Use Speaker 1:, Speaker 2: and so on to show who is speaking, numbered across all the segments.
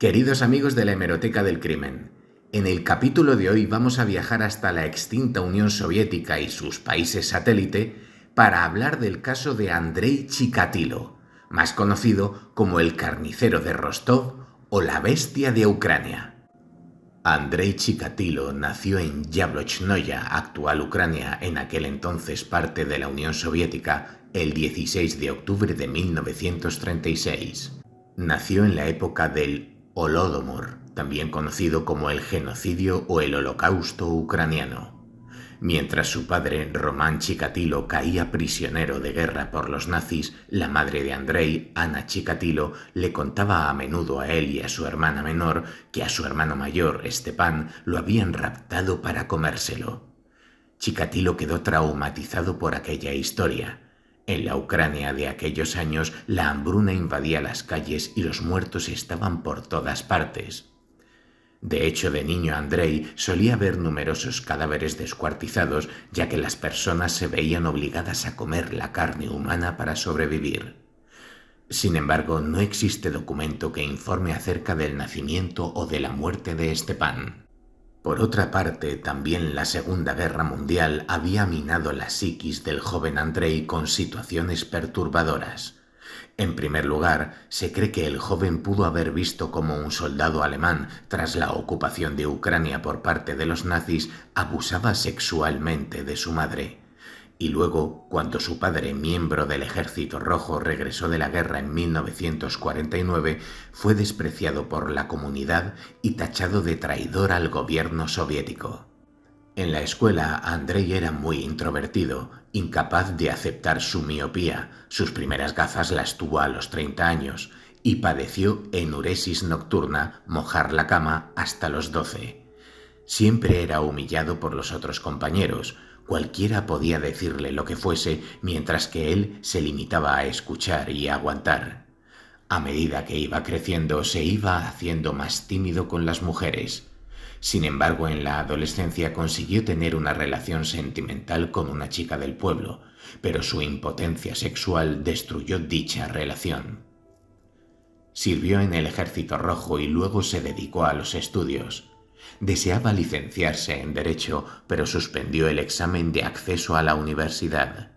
Speaker 1: Queridos amigos de la Hemeroteca del Crimen, en el capítulo de hoy vamos a viajar hasta la extinta Unión Soviética y sus países satélite para hablar del caso de Andrei Chikatilo, más conocido como el carnicero de Rostov o la bestia de Ucrania. Andrei Chikatilo nació en Yablochnoya, actual Ucrania, en aquel entonces parte de la Unión Soviética, el 16 de octubre de 1936. Nació en la época del Holodomor, también conocido como el genocidio o el holocausto ucraniano. Mientras su padre, Román Chikatilo, caía prisionero de guerra por los nazis, la madre de Andrei, Ana Chikatilo, le contaba a menudo a él y a su hermana menor que a su hermano mayor, Stepan, lo habían raptado para comérselo. Chikatilo quedó traumatizado por aquella historia. En la Ucrania de aquellos años la hambruna invadía las calles y los muertos estaban por todas partes. De hecho, de niño Andrei solía ver numerosos cadáveres descuartizados, ya que las personas se veían obligadas a comer la carne humana para sobrevivir. Sin embargo, no existe documento que informe acerca del nacimiento o de la muerte de pan. Por otra parte, también la Segunda Guerra Mundial había minado la psiquis del joven Andrei con situaciones perturbadoras. En primer lugar, se cree que el joven pudo haber visto cómo un soldado alemán, tras la ocupación de Ucrania por parte de los nazis, abusaba sexualmente de su madre y luego, cuando su padre, miembro del Ejército Rojo, regresó de la guerra en 1949, fue despreciado por la comunidad y tachado de traidor al gobierno soviético. En la escuela, Andrei era muy introvertido, incapaz de aceptar su miopía, sus primeras gafas las tuvo a los 30 años, y padeció enuresis nocturna, mojar la cama, hasta los 12. Siempre era humillado por los otros compañeros, Cualquiera podía decirle lo que fuese mientras que él se limitaba a escuchar y aguantar. A medida que iba creciendo se iba haciendo más tímido con las mujeres. Sin embargo, en la adolescencia consiguió tener una relación sentimental con una chica del pueblo, pero su impotencia sexual destruyó dicha relación. Sirvió en el ejército rojo y luego se dedicó a los estudios. Deseaba licenciarse en Derecho, pero suspendió el examen de acceso a la universidad.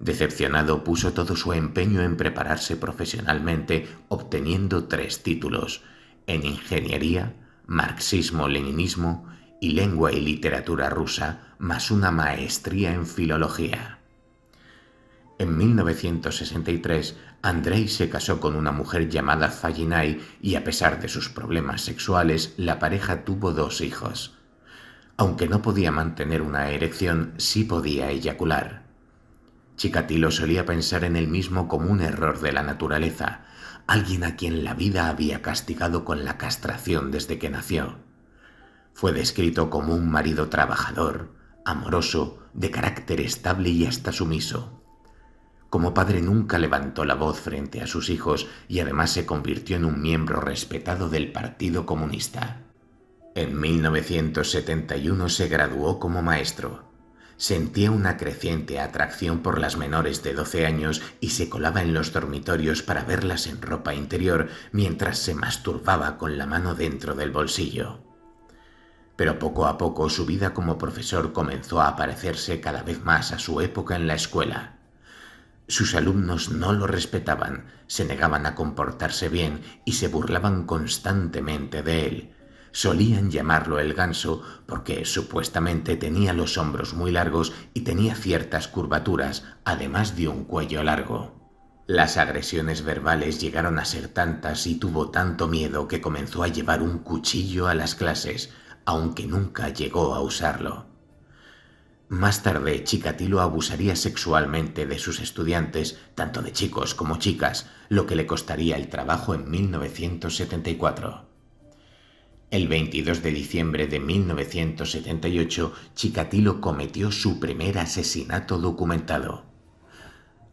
Speaker 1: Decepcionado, puso todo su empeño en prepararse profesionalmente, obteniendo tres títulos, en Ingeniería, Marxismo-Leninismo y Lengua y Literatura Rusa, más una maestría en Filología. En 1963, Andrei se casó con una mujer llamada Fallinay y a pesar de sus problemas sexuales, la pareja tuvo dos hijos. Aunque no podía mantener una erección, sí podía eyacular. Chikatilo solía pensar en él mismo como un error de la naturaleza, alguien a quien la vida había castigado con la castración desde que nació. Fue descrito como un marido trabajador, amoroso, de carácter estable y hasta sumiso. Como padre nunca levantó la voz frente a sus hijos y además se convirtió en un miembro respetado del Partido Comunista. En 1971 se graduó como maestro. Sentía una creciente atracción por las menores de 12 años y se colaba en los dormitorios para verlas en ropa interior mientras se masturbaba con la mano dentro del bolsillo. Pero poco a poco su vida como profesor comenzó a parecerse cada vez más a su época en la escuela. Sus alumnos no lo respetaban, se negaban a comportarse bien y se burlaban constantemente de él. Solían llamarlo el ganso porque supuestamente tenía los hombros muy largos y tenía ciertas curvaturas, además de un cuello largo. Las agresiones verbales llegaron a ser tantas y tuvo tanto miedo que comenzó a llevar un cuchillo a las clases, aunque nunca llegó a usarlo. Más tarde, Chikatilo abusaría sexualmente de sus estudiantes, tanto de chicos como chicas, lo que le costaría el trabajo en 1974. El 22 de diciembre de 1978, Chikatilo cometió su primer asesinato documentado.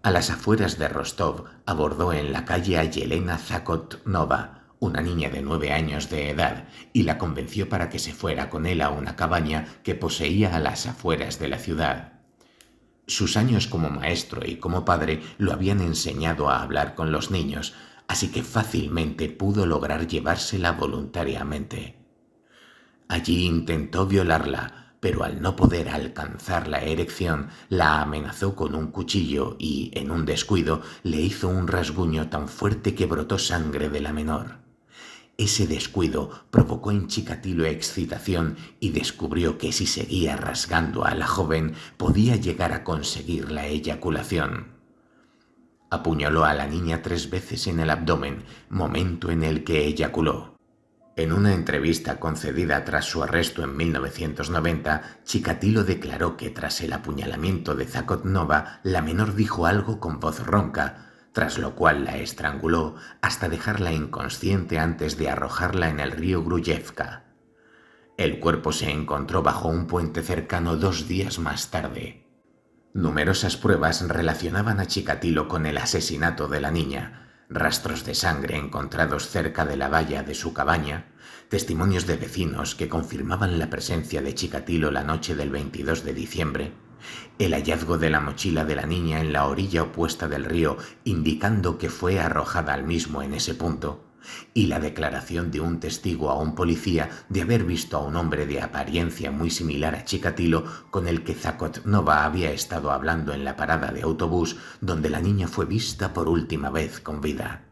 Speaker 1: A las afueras de Rostov, abordó en la calle a Yelena Zakotnova, una niña de nueve años de edad, y la convenció para que se fuera con él a una cabaña que poseía a las afueras de la ciudad. Sus años como maestro y como padre lo habían enseñado a hablar con los niños, así que fácilmente pudo lograr llevársela voluntariamente. Allí intentó violarla, pero al no poder alcanzar la erección, la amenazó con un cuchillo y, en un descuido, le hizo un rasguño tan fuerte que brotó sangre de la menor. Ese descuido provocó en Chikatilo e excitación y descubrió que si seguía rasgando a la joven podía llegar a conseguir la eyaculación. Apuñaló a la niña tres veces en el abdomen, momento en el que eyaculó. En una entrevista concedida tras su arresto en 1990, Chikatilo declaró que tras el apuñalamiento de Zakotnova, la menor dijo algo con voz ronca, tras lo cual la estranguló hasta dejarla inconsciente antes de arrojarla en el río Gruyevka. El cuerpo se encontró bajo un puente cercano dos días más tarde. Numerosas pruebas relacionaban a Chikatilo con el asesinato de la niña, rastros de sangre encontrados cerca de la valla de su cabaña, testimonios de vecinos que confirmaban la presencia de Chikatilo la noche del 22 de diciembre, el hallazgo de la mochila de la niña en la orilla opuesta del río, indicando que fue arrojada al mismo en ese punto, y la declaración de un testigo a un policía de haber visto a un hombre de apariencia muy similar a Chikatilo con el que Nova había estado hablando en la parada de autobús donde la niña fue vista por última vez con vida.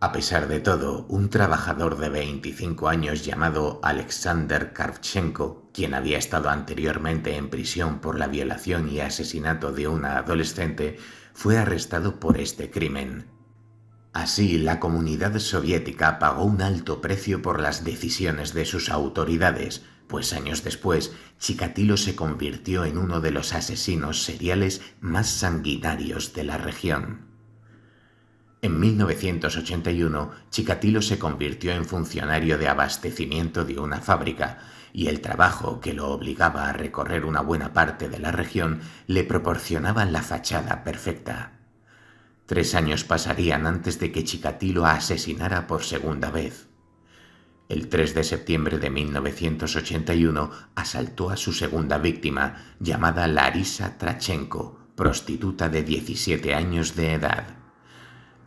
Speaker 1: A pesar de todo, un trabajador de 25 años llamado Alexander Karvchenko, quien había estado anteriormente en prisión por la violación y asesinato de una adolescente, fue arrestado por este crimen. Así, la comunidad soviética pagó un alto precio por las decisiones de sus autoridades, pues años después, Chikatilo se convirtió en uno de los asesinos seriales más sanguinarios de la región. En 1981, Chikatilo se convirtió en funcionario de abastecimiento de una fábrica y el trabajo que lo obligaba a recorrer una buena parte de la región le proporcionaba la fachada perfecta. Tres años pasarían antes de que Chikatilo asesinara por segunda vez. El 3 de septiembre de 1981 asaltó a su segunda víctima, llamada Larisa Trachenko, prostituta de 17 años de edad.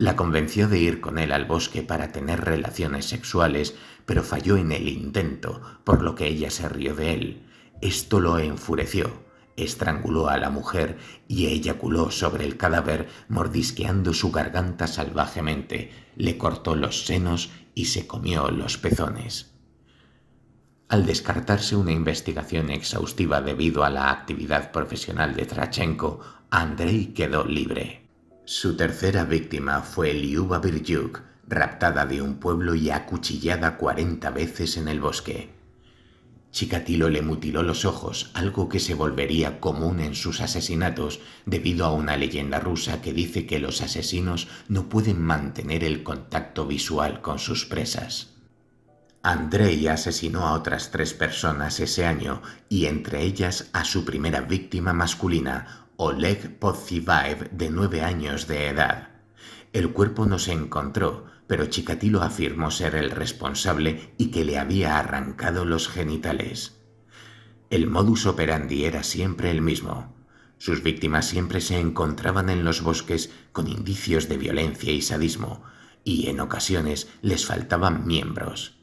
Speaker 1: La convenció de ir con él al bosque para tener relaciones sexuales, pero falló en el intento, por lo que ella se rió de él. Esto lo enfureció, estranguló a la mujer y eyaculó sobre el cadáver, mordisqueando su garganta salvajemente, le cortó los senos y se comió los pezones. Al descartarse una investigación exhaustiva debido a la actividad profesional de Trachenko, Andrei quedó libre. Su tercera víctima fue Liuba Virjuk, raptada de un pueblo y acuchillada 40 veces en el bosque. Chikatilo le mutiló los ojos, algo que se volvería común en sus asesinatos debido a una leyenda rusa que dice que los asesinos no pueden mantener el contacto visual con sus presas. Andrei asesinó a otras tres personas ese año y entre ellas a su primera víctima masculina, Oleg Pozivaev de nueve años de edad. El cuerpo no se encontró, pero Chikatilo afirmó ser el responsable y que le había arrancado los genitales. El modus operandi era siempre el mismo. Sus víctimas siempre se encontraban en los bosques con indicios de violencia y sadismo, y en ocasiones les faltaban miembros.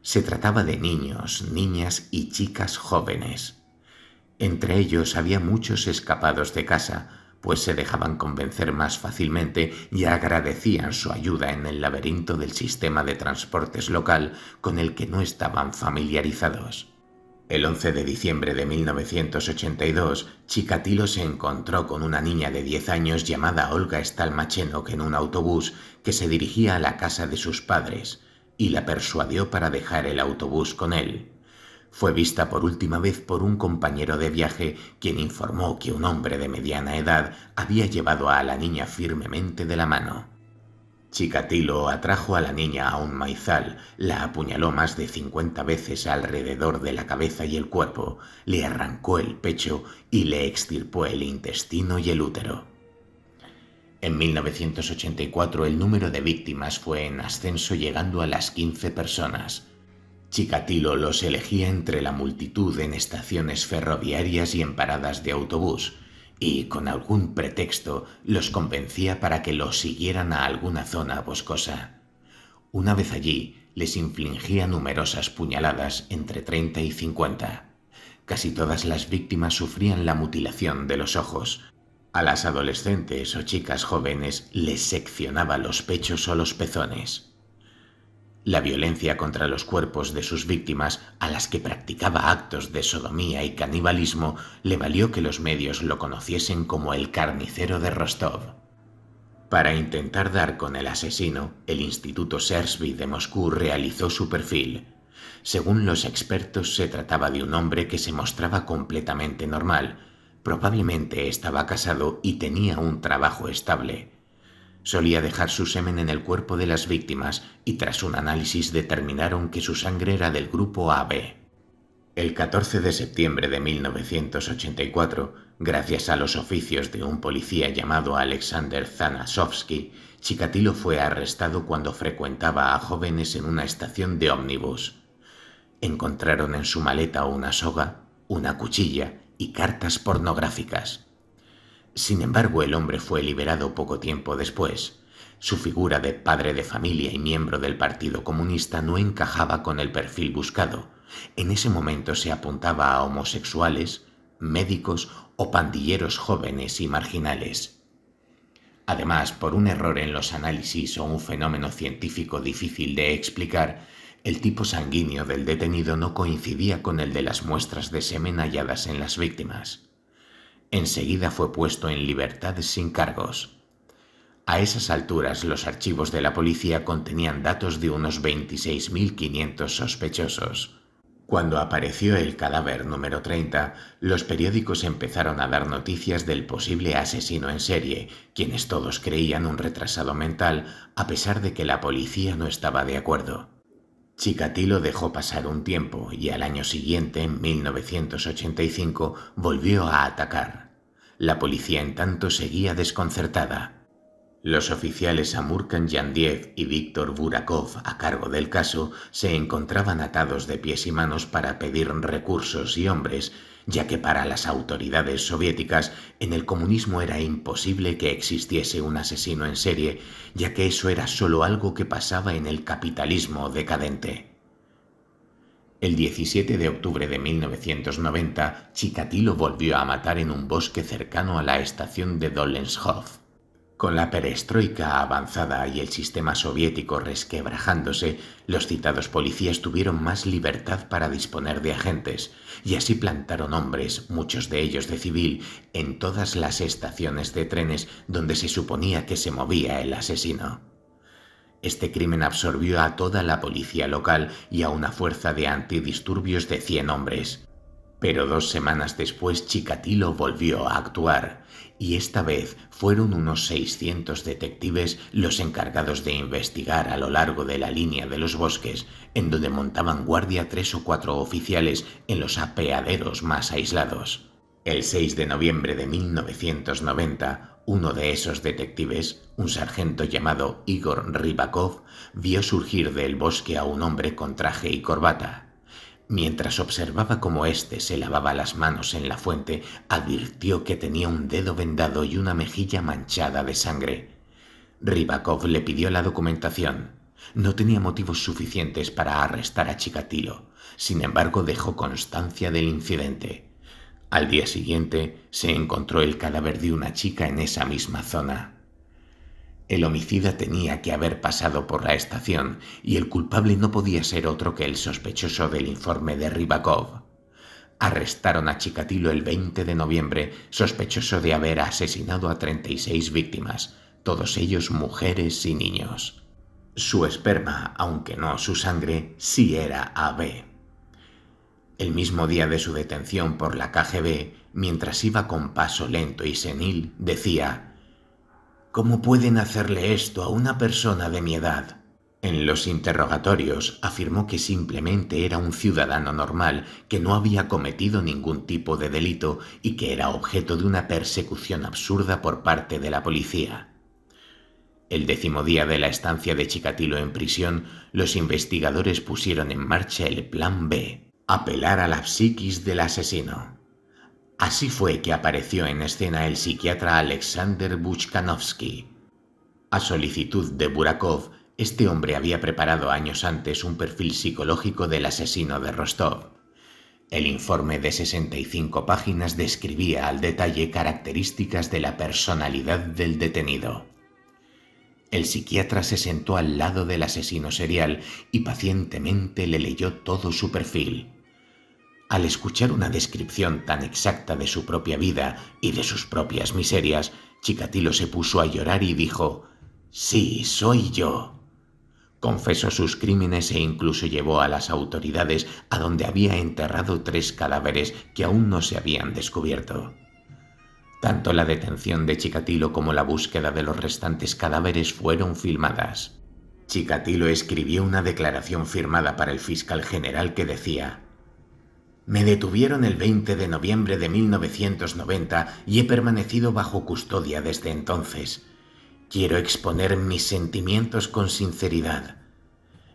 Speaker 1: Se trataba de niños, niñas y chicas jóvenes. Entre ellos había muchos escapados de casa, pues se dejaban convencer más fácilmente y agradecían su ayuda en el laberinto del sistema de transportes local con el que no estaban familiarizados. El 11 de diciembre de 1982, Chikatilo se encontró con una niña de 10 años llamada Olga Stalmachenok en un autobús que se dirigía a la casa de sus padres y la persuadió para dejar el autobús con él fue vista por última vez por un compañero de viaje, quien informó que un hombre de mediana edad había llevado a la niña firmemente de la mano. Chicatilo atrajo a la niña a un maizal, la apuñaló más de 50 veces alrededor de la cabeza y el cuerpo, le arrancó el pecho y le extirpó el intestino y el útero. En 1984 el número de víctimas fue en ascenso llegando a las 15 personas. Chicatilo los elegía entre la multitud en estaciones ferroviarias y en paradas de autobús, y con algún pretexto los convencía para que los siguieran a alguna zona boscosa. Una vez allí, les infligía numerosas puñaladas entre 30 y 50. Casi todas las víctimas sufrían la mutilación de los ojos. A las adolescentes o chicas jóvenes les seccionaba los pechos o los pezones. La violencia contra los cuerpos de sus víctimas, a las que practicaba actos de sodomía y canibalismo, le valió que los medios lo conociesen como el carnicero de Rostov. Para intentar dar con el asesino, el Instituto Sersby de Moscú realizó su perfil. Según los expertos, se trataba de un hombre que se mostraba completamente normal. Probablemente estaba casado y tenía un trabajo estable. Solía dejar su semen en el cuerpo de las víctimas y tras un análisis determinaron que su sangre era del grupo AB. El 14 de septiembre de 1984, gracias a los oficios de un policía llamado Alexander Zanasovsky, Chikatilo fue arrestado cuando frecuentaba a jóvenes en una estación de ómnibus. Encontraron en su maleta una soga, una cuchilla y cartas pornográficas. Sin embargo, el hombre fue liberado poco tiempo después. Su figura de padre de familia y miembro del Partido Comunista no encajaba con el perfil buscado. En ese momento se apuntaba a homosexuales, médicos o pandilleros jóvenes y marginales. Además, por un error en los análisis o un fenómeno científico difícil de explicar, el tipo sanguíneo del detenido no coincidía con el de las muestras de semen halladas en las víctimas enseguida fue puesto en libertad sin cargos. A esas alturas los archivos de la policía contenían datos de unos 26.500 sospechosos. Cuando apareció el cadáver número 30, los periódicos empezaron a dar noticias del posible asesino en serie, quienes todos creían un retrasado mental, a pesar de que la policía no estaba de acuerdo. Chikatilo dejó pasar un tiempo y al año siguiente, en 1985, volvió a atacar. La policía en tanto seguía desconcertada. Los oficiales Amurkan Yandiev y Víctor Burakov, a cargo del caso, se encontraban atados de pies y manos para pedir recursos y hombres, ya que para las autoridades soviéticas en el comunismo era imposible que existiese un asesino en serie, ya que eso era solo algo que pasaba en el capitalismo decadente. El 17 de octubre de 1990, Chikatilo volvió a matar en un bosque cercano a la estación de Dolenshof. Con la perestroika avanzada y el sistema soviético resquebrajándose, los citados policías tuvieron más libertad para disponer de agentes, y así plantaron hombres, muchos de ellos de civil, en todas las estaciones de trenes donde se suponía que se movía el asesino. Este crimen absorbió a toda la policía local y a una fuerza de antidisturbios de 100 hombres. Pero dos semanas después Chicatilo volvió a actuar, y esta vez fueron unos 600 detectives los encargados de investigar a lo largo de la línea de los bosques, en donde montaban guardia tres o cuatro oficiales en los apeaderos más aislados. El 6 de noviembre de 1990, uno de esos detectives, un sargento llamado Igor Rybakov, vio surgir del bosque a un hombre con traje y corbata. Mientras observaba cómo éste se lavaba las manos en la fuente, advirtió que tenía un dedo vendado y una mejilla manchada de sangre. Ribakov le pidió la documentación. No tenía motivos suficientes para arrestar a Chikatilo, sin embargo dejó constancia del incidente. Al día siguiente se encontró el cadáver de una chica en esa misma zona. El homicida tenía que haber pasado por la estación y el culpable no podía ser otro que el sospechoso del informe de Ribakov. Arrestaron a Chikatilo el 20 de noviembre, sospechoso de haber asesinado a 36 víctimas, todos ellos mujeres y niños. Su esperma, aunque no su sangre, sí era AB. El mismo día de su detención por la KGB, mientras iba con paso lento y senil, decía, ¿Cómo pueden hacerle esto a una persona de mi edad? En los interrogatorios afirmó que simplemente era un ciudadano normal, que no había cometido ningún tipo de delito y que era objeto de una persecución absurda por parte de la policía. El décimo día de la estancia de Chicatilo en prisión, los investigadores pusieron en marcha el Plan B, apelar a la psiquis del asesino. Así fue que apareció en escena el psiquiatra Alexander Buchkanovsky. A solicitud de Burakov, este hombre había preparado años antes un perfil psicológico del asesino de Rostov. El informe de 65 páginas describía al detalle características de la personalidad del detenido. El psiquiatra se sentó al lado del asesino serial y pacientemente le leyó todo su perfil al escuchar una descripción tan exacta de su propia vida y de sus propias miserias, Chicatilo se puso a llorar y dijo, Sí, soy yo. Confesó sus crímenes e incluso llevó a las autoridades a donde había enterrado tres cadáveres que aún no se habían descubierto. Tanto la detención de Chicatilo como la búsqueda de los restantes cadáveres fueron filmadas. Chicatilo escribió una declaración firmada para el fiscal general que decía, me detuvieron el 20 de noviembre de 1990 y he permanecido bajo custodia desde entonces. Quiero exponer mis sentimientos con sinceridad.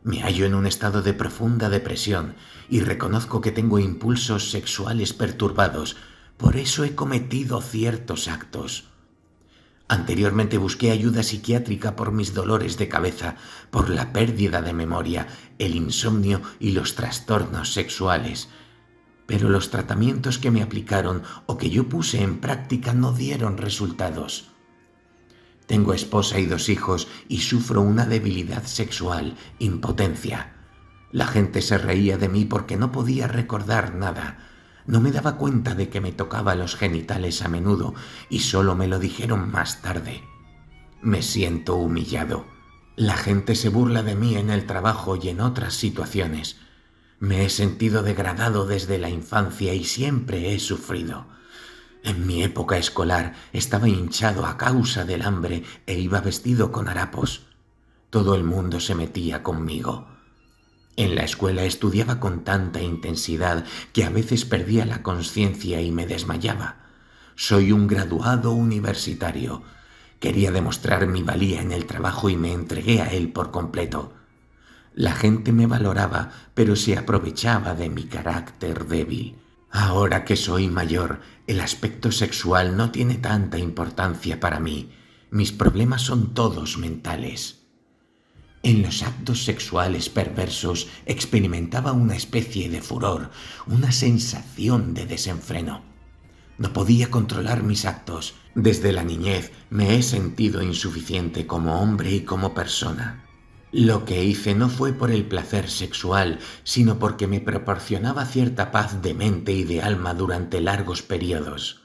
Speaker 1: Me hallo en un estado de profunda depresión y reconozco que tengo impulsos sexuales perturbados, por eso he cometido ciertos actos. Anteriormente busqué ayuda psiquiátrica por mis dolores de cabeza, por la pérdida de memoria, el insomnio y los trastornos sexuales pero los tratamientos que me aplicaron o que yo puse en práctica no dieron resultados. Tengo esposa y dos hijos y sufro una debilidad sexual, impotencia. La gente se reía de mí porque no podía recordar nada. No me daba cuenta de que me tocaba los genitales a menudo y solo me lo dijeron más tarde. Me siento humillado. La gente se burla de mí en el trabajo y en otras situaciones. Me he sentido degradado desde la infancia y siempre he sufrido. En mi época escolar estaba hinchado a causa del hambre e iba vestido con harapos. Todo el mundo se metía conmigo. En la escuela estudiaba con tanta intensidad que a veces perdía la conciencia y me desmayaba. Soy un graduado universitario. Quería demostrar mi valía en el trabajo y me entregué a él por completo. La gente me valoraba, pero se aprovechaba de mi carácter débil. Ahora que soy mayor, el aspecto sexual no tiene tanta importancia para mí. Mis problemas son todos mentales. En los actos sexuales perversos experimentaba una especie de furor, una sensación de desenfreno. No podía controlar mis actos. Desde la niñez me he sentido insuficiente como hombre y como persona. Lo que hice no fue por el placer sexual, sino porque me proporcionaba cierta paz de mente y de alma durante largos periodos,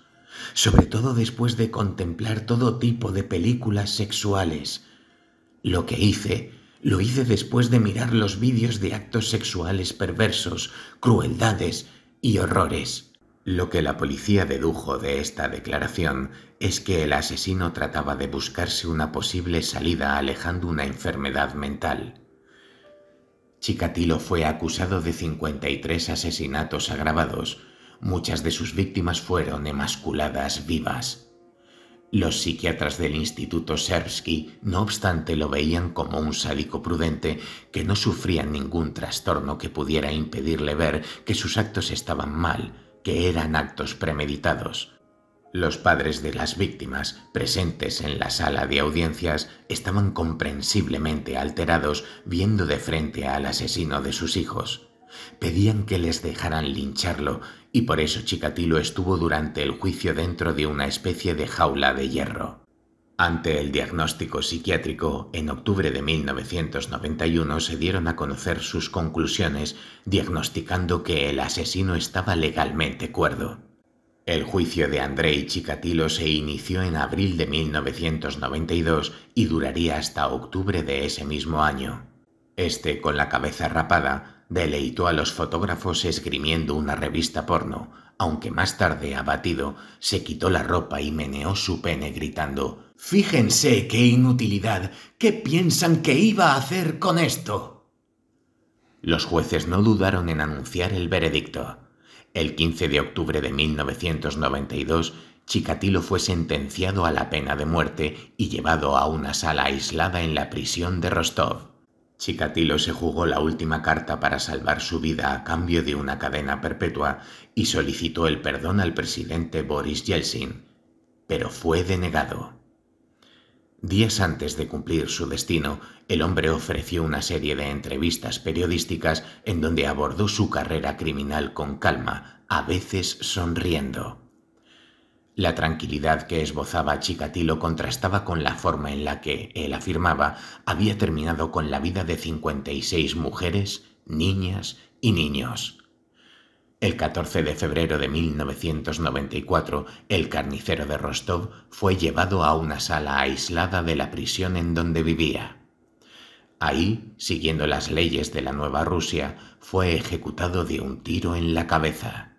Speaker 1: sobre todo después de contemplar todo tipo de películas sexuales. Lo que hice, lo hice después de mirar los vídeos de actos sexuales perversos, crueldades y horrores. Lo que la policía dedujo de esta declaración es que el asesino trataba de buscarse una posible salida alejando una enfermedad mental. Chikatilo fue acusado de 53 asesinatos agravados. Muchas de sus víctimas fueron emasculadas vivas. Los psiquiatras del Instituto Sersky no obstante, lo veían como un sádico prudente que no sufría ningún trastorno que pudiera impedirle ver que sus actos estaban mal que eran actos premeditados. Los padres de las víctimas presentes en la sala de audiencias estaban comprensiblemente alterados viendo de frente al asesino de sus hijos. Pedían que les dejaran lincharlo y por eso Chikatilo estuvo durante el juicio dentro de una especie de jaula de hierro. Ante el diagnóstico psiquiátrico, en octubre de 1991 se dieron a conocer sus conclusiones diagnosticando que el asesino estaba legalmente cuerdo. El juicio de Andrei Chikatilo se inició en abril de 1992 y duraría hasta octubre de ese mismo año. Este, con la cabeza rapada, deleitó a los fotógrafos esgrimiendo una revista porno, aunque más tarde, abatido, se quitó la ropa y meneó su pene gritando Fíjense qué inutilidad. ¿Qué piensan que iba a hacer con esto? Los jueces no dudaron en anunciar el veredicto. El 15 de octubre de 1992, Chikatilo fue sentenciado a la pena de muerte y llevado a una sala aislada en la prisión de Rostov. Chikatilo se jugó la última carta para salvar su vida a cambio de una cadena perpetua y solicitó el perdón al presidente Boris Yeltsin, pero fue denegado. Días antes de cumplir su destino, el hombre ofreció una serie de entrevistas periodísticas en donde abordó su carrera criminal con calma, a veces sonriendo. La tranquilidad que esbozaba Chikatilo contrastaba con la forma en la que, él afirmaba, había terminado con la vida de 56 mujeres, niñas y niños. El 14 de febrero de 1994, el carnicero de Rostov fue llevado a una sala aislada de la prisión en donde vivía. Ahí, siguiendo las leyes de la Nueva Rusia, fue ejecutado de un tiro en la cabeza.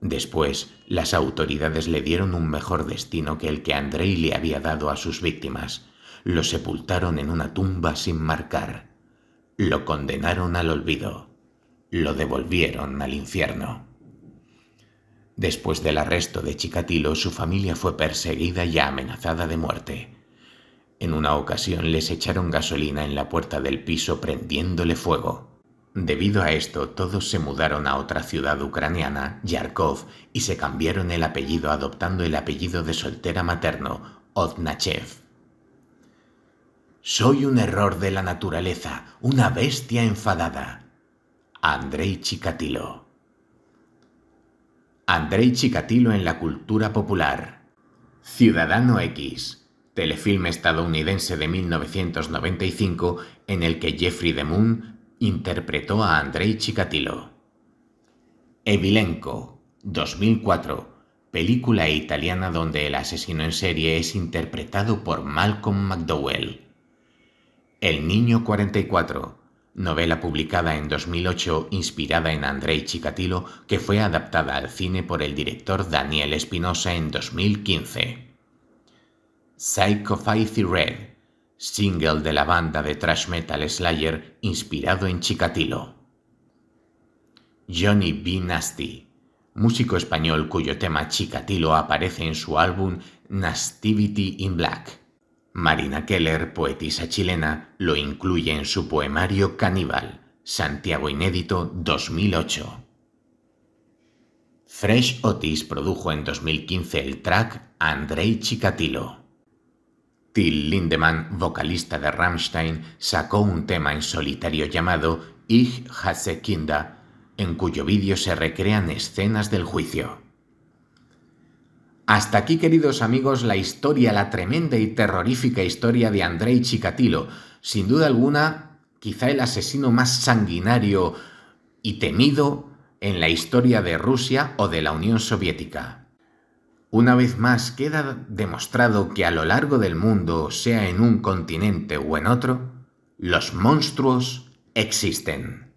Speaker 1: Después, las autoridades le dieron un mejor destino que el que Andrei le había dado a sus víctimas. Lo sepultaron en una tumba sin marcar. Lo condenaron al olvido lo devolvieron al infierno. Después del arresto de Chikatilo, su familia fue perseguida y amenazada de muerte. En una ocasión les echaron gasolina en la puerta del piso prendiéndole fuego. Debido a esto, todos se mudaron a otra ciudad ucraniana, Yarkov, y se cambiaron el apellido adoptando el apellido de soltera materno, Odnachev. Soy un error de la naturaleza, una bestia enfadada, Andrei Chikatilo. Andrei Chikatilo en la cultura popular. Ciudadano X, telefilme estadounidense de 1995 en el que Jeffrey Moon interpretó a Andrei Chikatilo. Evilenco, 2004, película italiana donde el asesino en serie es interpretado por Malcolm McDowell. El Niño 44, novela publicada en 2008 inspirada en Andrei Chikatilo que fue adaptada al cine por el director Daniel Espinosa en 2015. Psychopathy Red, single de la banda de thrash metal Slayer inspirado en Chikatilo. Johnny B. Nasty, músico español cuyo tema Chikatilo aparece en su álbum Nastivity in Black Marina Keller, poetisa chilena, lo incluye en su poemario Caníbal, Santiago Inédito 2008. Fresh Otis produjo en 2015 el track Andrei Chikatilo. Till Lindemann, vocalista de Rammstein, sacó un tema en solitario llamado Ich hasse Kinder, en cuyo vídeo se recrean escenas del juicio. Hasta aquí, queridos amigos, la historia, la tremenda y terrorífica historia de Andrei Chikatilo, sin duda alguna, quizá el asesino más sanguinario y temido en la historia de Rusia o de la Unión Soviética. Una vez más queda demostrado que a lo largo del mundo, sea en un continente o en otro, los monstruos existen.